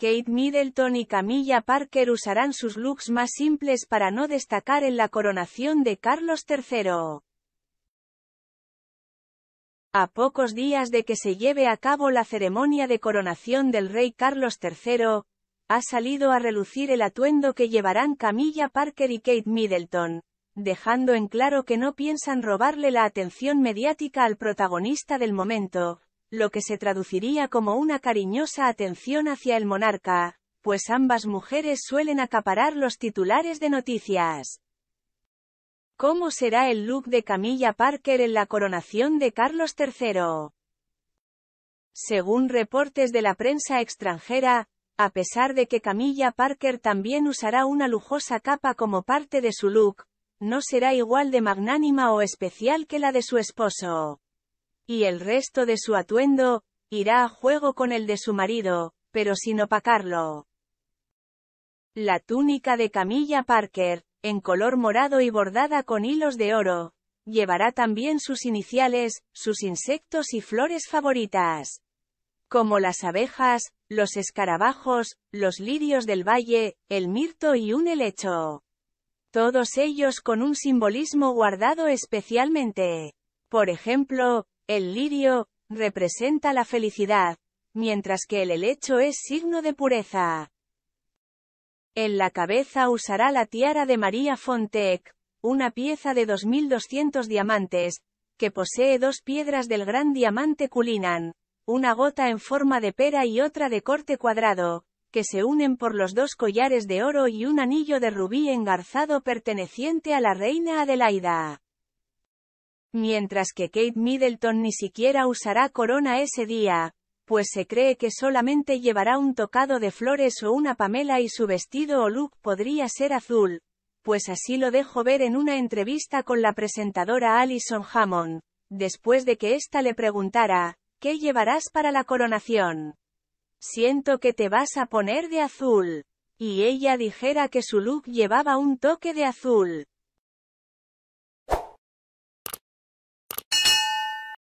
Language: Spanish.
Kate Middleton y Camilla Parker usarán sus looks más simples para no destacar en la coronación de Carlos III. A pocos días de que se lleve a cabo la ceremonia de coronación del rey Carlos III, ha salido a relucir el atuendo que llevarán Camilla Parker y Kate Middleton, dejando en claro que no piensan robarle la atención mediática al protagonista del momento, lo que se traduciría como una cariñosa atención hacia el monarca, pues ambas mujeres suelen acaparar los titulares de noticias. ¿Cómo será el look de Camilla Parker en la coronación de Carlos III? Según reportes de la prensa extranjera, a pesar de que Camilla Parker también usará una lujosa capa como parte de su look, no será igual de magnánima o especial que la de su esposo y el resto de su atuendo, irá a juego con el de su marido, pero sin opacarlo. La túnica de Camilla Parker, en color morado y bordada con hilos de oro, llevará también sus iniciales, sus insectos y flores favoritas. Como las abejas, los escarabajos, los lirios del valle, el mirto y un helecho. Todos ellos con un simbolismo guardado especialmente. Por ejemplo, el lirio, representa la felicidad, mientras que el helecho es signo de pureza. En la cabeza usará la tiara de María Fontec, una pieza de 2.200 diamantes, que posee dos piedras del gran diamante Culinan, una gota en forma de pera y otra de corte cuadrado, que se unen por los dos collares de oro y un anillo de rubí engarzado perteneciente a la reina Adelaida. Mientras que Kate Middleton ni siquiera usará corona ese día, pues se cree que solamente llevará un tocado de flores o una pamela y su vestido o look podría ser azul, pues así lo dejo ver en una entrevista con la presentadora Alison Hammond, después de que ésta le preguntara, ¿qué llevarás para la coronación? Siento que te vas a poner de azul. Y ella dijera que su look llevaba un toque de azul.